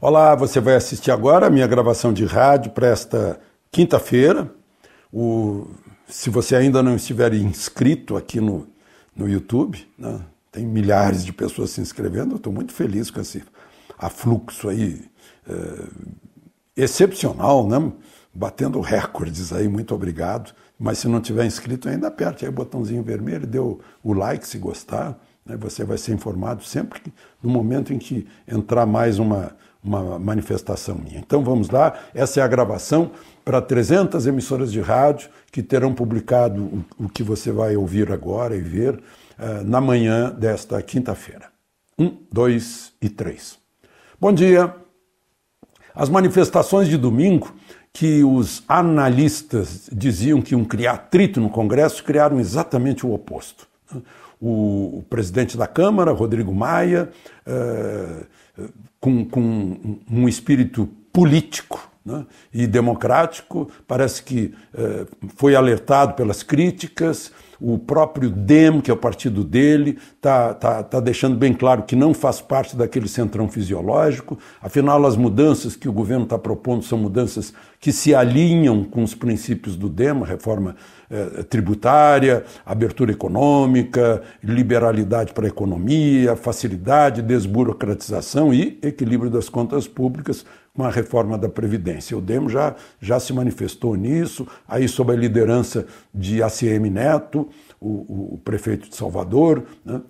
Olá, você vai assistir agora a minha gravação de rádio para esta quinta-feira. O... Se você ainda não estiver inscrito aqui no, no YouTube, né? tem milhares de pessoas se inscrevendo, eu estou muito feliz com esse afluxo aí é... excepcional, né? batendo recordes aí, muito obrigado. Mas se não tiver inscrito ainda, aperte aí o botãozinho vermelho, dê o, like se gostar. Né, você vai ser informado sempre que, no momento em que entrar mais uma, uma manifestação minha. Então vamos lá, essa é a gravação para 300 emissoras de rádio que terão publicado o, que você vai ouvir agora e ver eh, na manhã desta quinta-feira. Um, dois e três. Bom dia. As manifestações de domingo, que os analistas diziam que iam criar atrito no Congresso, criaram exatamente o oposto o, presidente da Câmara, Rodrigo Maia, eh, com, com um espírito político né, e democrático, parece que eh, foi alertado pelas críticas. O próprio DEM, que é o partido dele, está tá, tá deixando bem claro que não faz parte daquele centrão fisiológico. Afinal, as mudanças que o governo está propondo são mudanças que se alinham com os princípios do DEM, a reforma é, tributária, abertura econômica, liberalidade para a economia, facilidade, desburocratização e equilíbrio das contas públicas com a reforma da Previdência. O Demo já, já se manifestou nisso, aí sob a liderança de ACM Neto, o, o prefeito de Salvador, né?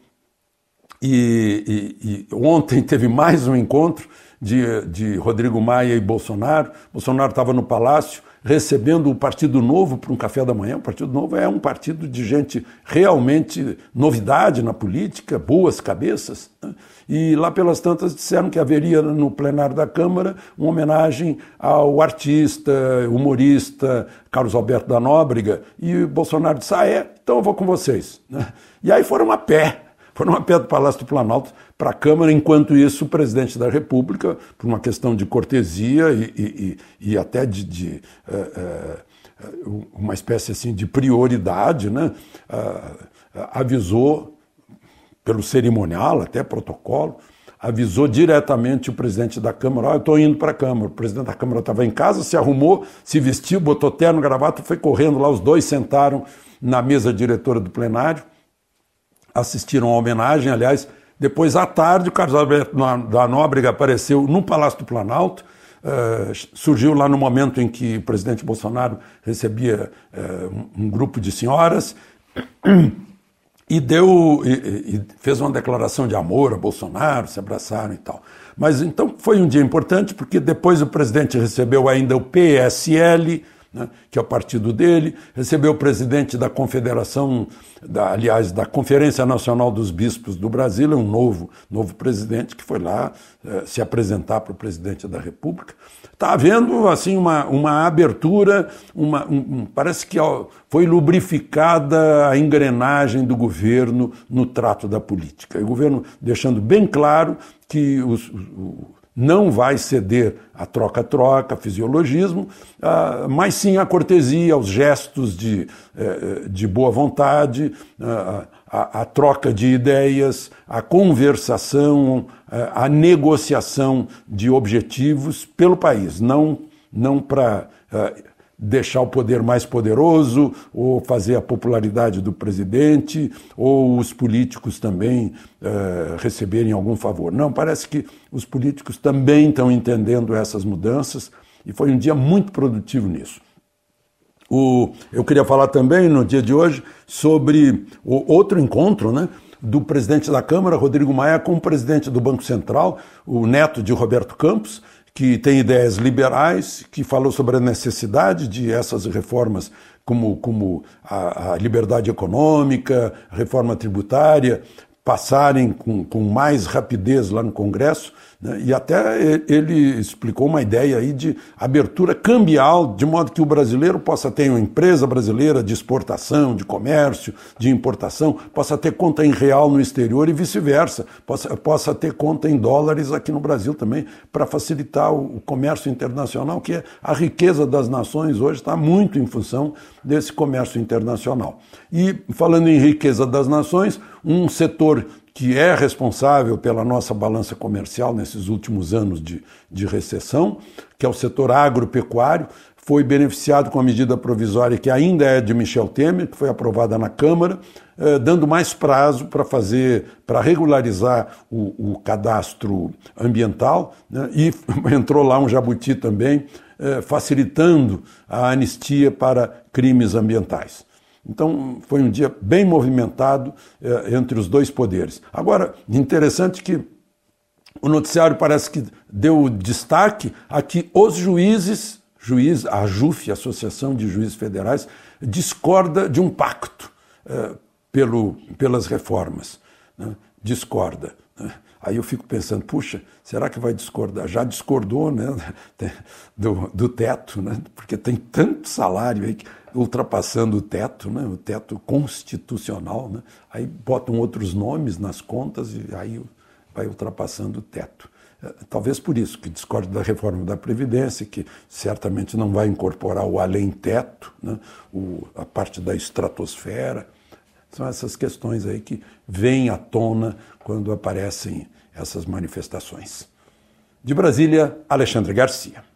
E, e, e ontem teve mais um encontro de, de Rodrigo Maia e Bolsonaro. Bolsonaro estava no Palácio recebendo o Partido Novo para um café da manhã. O Partido Novo é um partido de gente realmente novidade na política, boas cabeças. Né? E lá pelas tantas disseram que haveria no plenário da Câmara uma homenagem ao artista, humorista Carlos Alberto da Nóbrega. E Bolsonaro disse: Ah, é? Então eu vou com vocês. Né? E aí foram a pé foram a pé do Palácio do Planalto para a Câmara, enquanto isso o presidente da República, por uma questão de cortesia e, e, e até de, de é, é, uma espécie assim de prioridade, né, ah, ah, avisou, pelo cerimonial, até protocolo, avisou diretamente o presidente da Câmara, ah, eu estou indo para a Câmara. O presidente da Câmara estava em casa, se arrumou, se vestiu, botou terno, gravata, foi correndo lá, os dois sentaram na mesa diretora do plenário assistiram à homenagem, aliás, depois à tarde o Carlos Alberto da Nóbrega apareceu no Palácio do Planalto, Uh, surgiu lá no momento em que o presidente Bolsonaro recebia uh, um grupo de senhoras e deu e, e fez uma declaração de amor a Bolsonaro, se abraçaram e tal. Mas então foi um dia importante porque depois o presidente recebeu ainda o PSL, né, que é o partido dele, recebeu o presidente da Confederação, da, aliás, da Conferência Nacional dos Bispos do Brasil, é um novo, novo presidente que foi lá eh, se apresentar para o presidente da República. Está havendo assim uma, uma abertura, uma, um, parece que foi lubrificada a engrenagem do governo no trato da política. o governo deixando bem claro que os, não vai ceder à troca-troca, fisiologismo, ah, mas sim à cortesia, aos gestos de, eh, eh, de boa vontade, à ah, troca de ideias, à conversação, à eh, negociação de objetivos pelo país, não, não para deixar o poder mais poderoso, ou fazer a popularidade do presidente, ou os políticos também eh, receberem algum favor. Não, parece que os políticos também estão entendendo essas mudanças e foi um dia muito produtivo nisso. O, eu queria falar também no dia de hoje sobre o outro encontro, né? do presidente da Câmara, Rodrigo Maia, com o presidente do Banco Central, o neto de Roberto Campos, que tem ideias liberais, que falou sobre a necessidade de essas reformas, como, como a, a liberdade econômica, reforma tributária, passarem com, com mais rapidez lá no Congresso, né? e até ele explicou uma ideia aí de abertura cambial, de modo que o brasileiro possa ter uma empresa brasileira de exportação, de comércio, de importação, possa ter conta em real no exterior e vice-versa, possa, possa ter conta em dólares aqui no Brasil também, para facilitar o, o comércio internacional, que é a riqueza das nações hoje está muito em função desse comércio internacional. E falando em riqueza das nações, um setor que é responsável pela nossa balança comercial nesses últimos anos de, de recessão, que é o setor agropecuário, foi beneficiado com a medida provisória que ainda é de Michel Temer, que foi aprovada na Câmara, eh, dando mais prazo para fazer, para regularizar o, o cadastro ambiental, né, e entrou lá um jabuti também, eh, facilitando a anistia para crimes ambientais. Então foi um dia bem movimentado eh, entre os dois poderes. Agora, interessante que o noticiário parece que deu destaque a que os juízes, juiz, a JUF, Associação de Juízes Federais, discorda de um pacto eh, pelo, pelas reformas. Né? Discorda. Né? Aí eu fico pensando, puxa, será que vai discordar? Já discordou né, do, do teto, né, porque tem tanto salário aí, ultrapassando o teto, né, o teto constitucional. Né, aí botam outros nomes nas contas e aí vai ultrapassando o teto. É, talvez por isso que discorde da reforma da Previdência, que certamente não vai incorporar o além-teto, né, a parte da estratosfera. São essas questões aí que vêm à tona quando aparecem essas manifestações. De Brasília, Alexandre Garcia.